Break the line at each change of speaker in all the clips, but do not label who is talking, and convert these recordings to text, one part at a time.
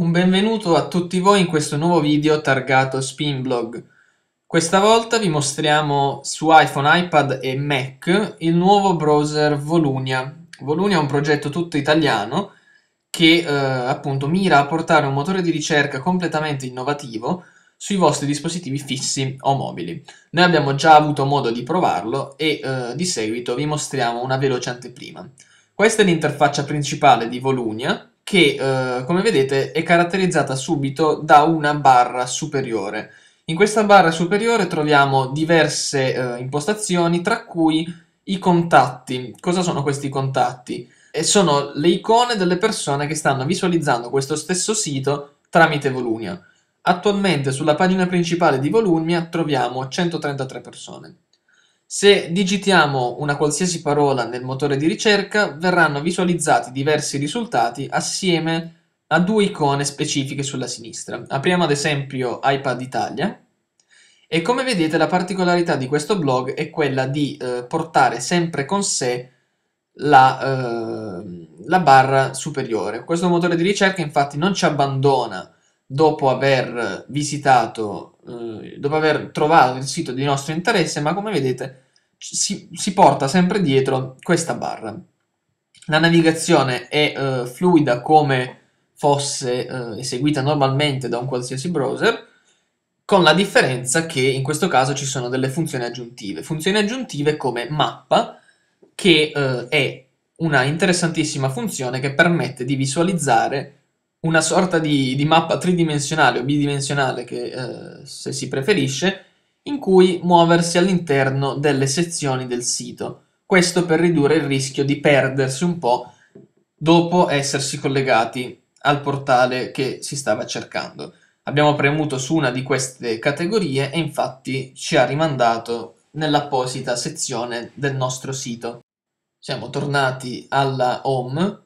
Un benvenuto a tutti voi in questo nuovo video targato Spinblog. Questa volta vi mostriamo su iPhone, iPad e Mac il nuovo browser Volunia. Volunia è un progetto tutto italiano che eh, appunto mira a portare un motore di ricerca completamente innovativo sui vostri dispositivi fissi o mobili. Noi abbiamo già avuto modo di provarlo e eh, di seguito vi mostriamo una veloce anteprima. Questa è l'interfaccia principale di Volunia che eh, come vedete è caratterizzata subito da una barra superiore. In questa barra superiore troviamo diverse eh, impostazioni tra cui i contatti. Cosa sono questi contatti? E eh, sono le icone delle persone che stanno visualizzando questo stesso sito tramite Volumia. Attualmente sulla pagina principale di Volumia troviamo 133 persone. Se digitiamo una qualsiasi parola nel motore di ricerca, verranno visualizzati diversi risultati assieme a due icone specifiche sulla sinistra. Apriamo ad esempio iPad Italia e come vedete la particolarità di questo blog è quella di eh, portare sempre con sé la, eh, la barra superiore. Questo motore di ricerca infatti non ci abbandona dopo aver visitato, eh, dopo aver trovato il sito di nostro interesse, ma come vedete si, si porta sempre dietro questa barra. La navigazione è eh, fluida come fosse eh, eseguita normalmente da un qualsiasi browser, con la differenza che in questo caso ci sono delle funzioni aggiuntive. Funzioni aggiuntive come mappa, che eh, è una interessantissima funzione che permette di visualizzare una sorta di, di mappa tridimensionale o bidimensionale che, eh, se si preferisce, in cui muoversi all'interno delle sezioni del sito. Questo per ridurre il rischio di perdersi un po' dopo essersi collegati al portale che si stava cercando. Abbiamo premuto su una di queste categorie e infatti ci ha rimandato nell'apposita sezione del nostro sito. Siamo tornati alla home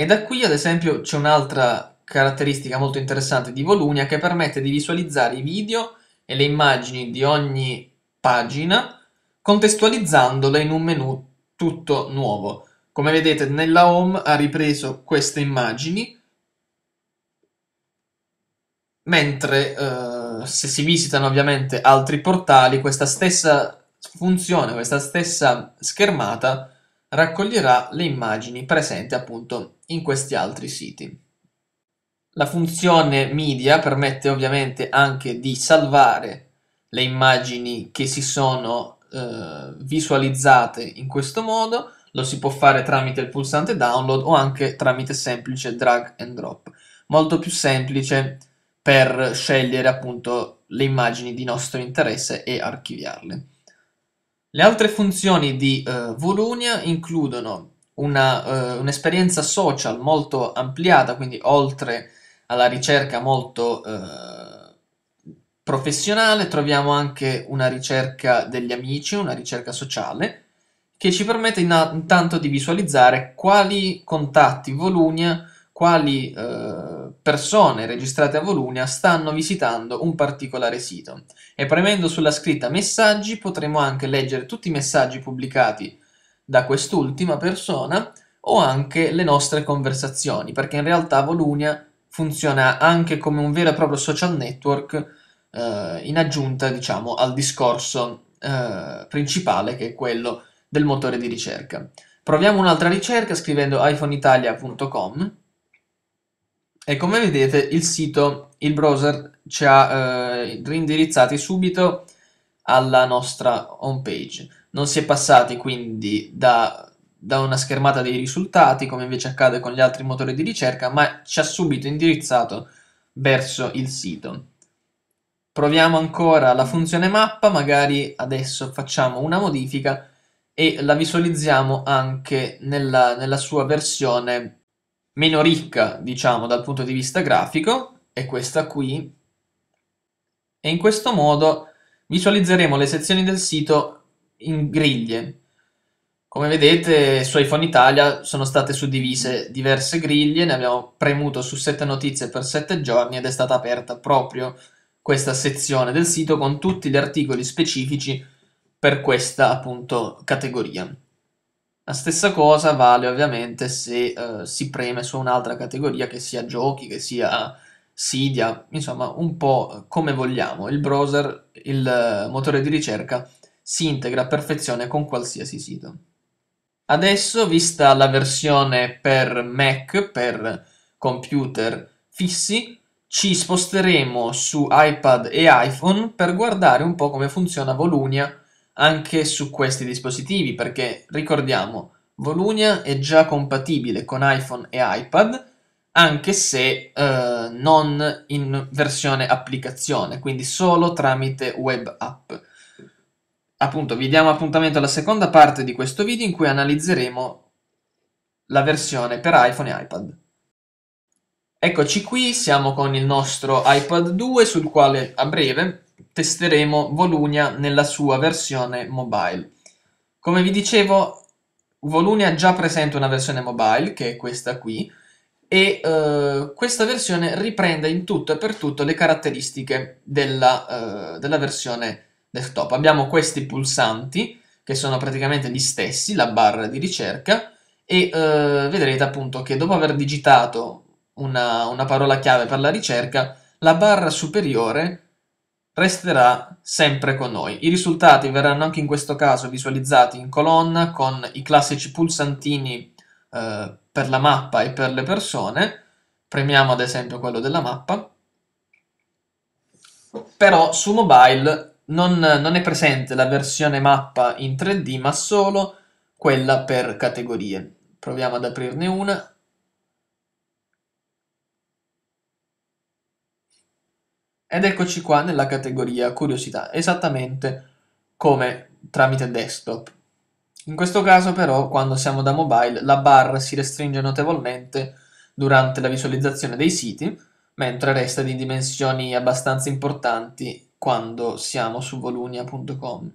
e da qui ad esempio c'è un'altra caratteristica molto interessante di Volunia che permette di visualizzare i video e le immagini di ogni pagina contestualizzandole in un menu tutto nuovo. Come vedete nella home ha ripreso queste immagini, mentre eh, se si visitano ovviamente altri portali questa stessa funzione, questa stessa schermata raccoglierà le immagini presenti appunto in questi altri siti. La funzione media permette ovviamente anche di salvare le immagini che si sono eh, visualizzate in questo modo, lo si può fare tramite il pulsante download o anche tramite semplice drag and drop, molto più semplice per scegliere appunto le immagini di nostro interesse e archiviarle. Le altre funzioni di eh, Volonia includono una, eh, un'esperienza social molto ampliata, quindi oltre alla ricerca molto eh, professionale, troviamo anche una ricerca degli amici, una ricerca sociale, che ci permette intanto di visualizzare quali contatti Volunia ha quali eh, persone registrate a Volunia stanno visitando un particolare sito e premendo sulla scritta messaggi potremo anche leggere tutti i messaggi pubblicati da quest'ultima persona o anche le nostre conversazioni perché in realtà Volunia funziona anche come un vero e proprio social network eh, in aggiunta diciamo al discorso eh, principale che è quello del motore di ricerca. Proviamo un'altra ricerca scrivendo iphoneitalia.com e come vedete il sito, il browser ci ha eh, rindirizzati subito alla nostra home page. Non si è passati quindi da, da una schermata dei risultati come invece accade con gli altri motori di ricerca, ma ci ha subito indirizzato verso il sito. Proviamo ancora la funzione mappa, magari adesso facciamo una modifica e la visualizziamo anche nella, nella sua versione meno ricca, diciamo, dal punto di vista grafico, è questa qui, e in questo modo visualizzeremo le sezioni del sito in griglie. Come vedete su iPhone Italia sono state suddivise diverse griglie, ne abbiamo premuto su 7 notizie per 7 giorni ed è stata aperta proprio questa sezione del sito con tutti gli articoli specifici per questa appunto categoria. La stessa cosa vale ovviamente se eh, si preme su un'altra categoria che sia giochi, che sia Sidia, insomma un po' come vogliamo. Il browser, il motore di ricerca si integra a perfezione con qualsiasi sito. Adesso, vista la versione per Mac, per computer fissi, ci sposteremo su iPad e iPhone per guardare un po' come funziona Volunia anche su questi dispositivi perché ricordiamo Volunia è già compatibile con iPhone e iPad anche se eh, non in versione applicazione, quindi solo tramite web app. Appunto, vi diamo appuntamento alla seconda parte di questo video in cui analizzeremo la versione per iPhone e iPad. Eccoci qui, siamo con il nostro iPad 2 sul quale a breve testeremo Volunia nella sua versione mobile. Come vi dicevo, Volunia già presenta una versione mobile, che è questa qui, e eh, questa versione riprende in tutto e per tutto le caratteristiche della, eh, della versione desktop. Abbiamo questi pulsanti, che sono praticamente gli stessi, la barra di ricerca, e eh, vedrete appunto che dopo aver digitato una, una parola chiave per la ricerca, la barra superiore resterà sempre con noi. I risultati verranno anche in questo caso visualizzati in colonna con i classici pulsantini eh, per la mappa e per le persone. Premiamo ad esempio quello della mappa. Però su mobile non, non è presente la versione mappa in 3D, ma solo quella per categorie. Proviamo ad aprirne una. Ed eccoci qua nella categoria curiosità, esattamente come tramite desktop. In questo caso però, quando siamo da mobile, la barra si restringe notevolmente durante la visualizzazione dei siti, mentre resta di dimensioni abbastanza importanti quando siamo su volunia.com.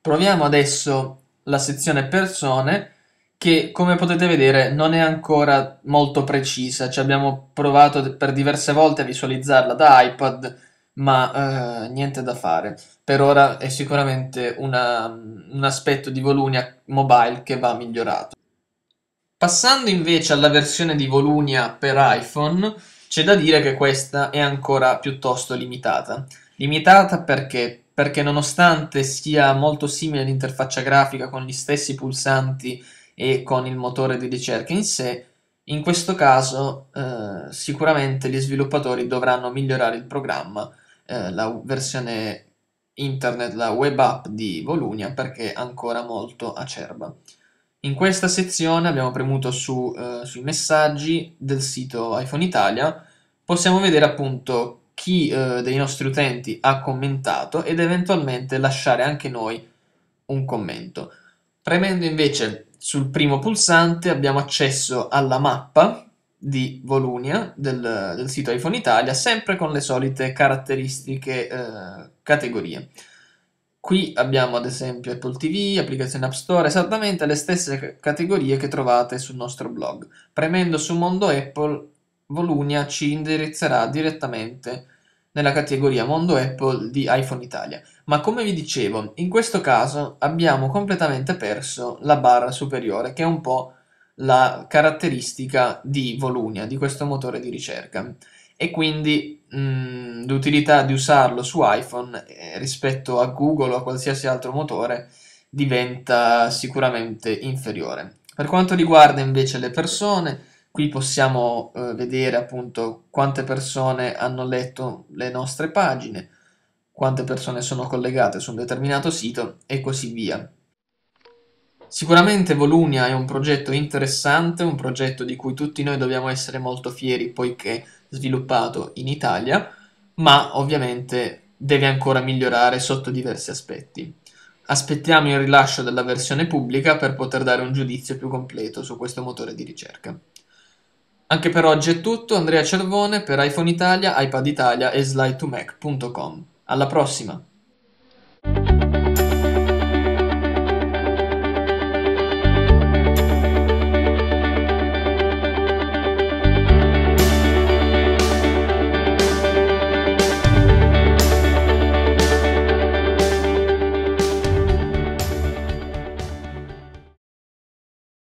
Proviamo adesso la sezione persone che come potete vedere non è ancora molto precisa, ci abbiamo provato per diverse volte a visualizzarla da iPad, ma eh, niente da fare. Per ora è sicuramente una, un aspetto di Volunia mobile che va migliorato. Passando invece alla versione di Volunia per iPhone, c'è da dire che questa è ancora piuttosto limitata. Limitata perché? Perché nonostante sia molto simile all'interfaccia grafica con gli stessi pulsanti e con il motore di ricerca in sé, in questo caso eh, sicuramente gli sviluppatori dovranno migliorare il programma, eh, la versione internet, la web app di Volunia, perché è ancora molto acerba. In questa sezione abbiamo premuto su, eh, sui messaggi del sito iPhone Italia, possiamo vedere appunto chi eh, dei nostri utenti ha commentato ed eventualmente lasciare anche noi un commento. Premendo invece sul primo pulsante abbiamo accesso alla mappa di Volunia del, del sito iPhone Italia, sempre con le solite caratteristiche eh, categorie. Qui abbiamo ad esempio Apple TV, applicazione App Store, esattamente le stesse categorie che trovate sul nostro blog. Premendo su Mondo Apple, Volunia ci indirizzerà direttamente nella categoria mondo Apple di iPhone Italia, ma come vi dicevo, in questo caso abbiamo completamente perso la barra superiore, che è un po' la caratteristica di Volunia, di questo motore di ricerca. E quindi mh, mm, l'utilità di usarlo su iPhone eh, rispetto a Google o a qualsiasi altro motore diventa sicuramente inferiore. Per quanto riguarda invece le persone, Qui possiamo eh, vedere appunto quante persone hanno letto le nostre pagine, quante persone sono collegate su un determinato sito e così via. Sicuramente Volunia è un progetto interessante, un progetto di cui tutti noi dobbiamo essere molto fieri poiché sviluppato in Italia, ma ovviamente deve ancora migliorare sotto diversi aspetti. Aspettiamo il rilascio della versione pubblica per poter dare un giudizio più completo su questo motore di ricerca. Anche per oggi è tutto, Andrea Cervone per iPhone Italia, iPad Italia e slide 2 maccom Alla prossima!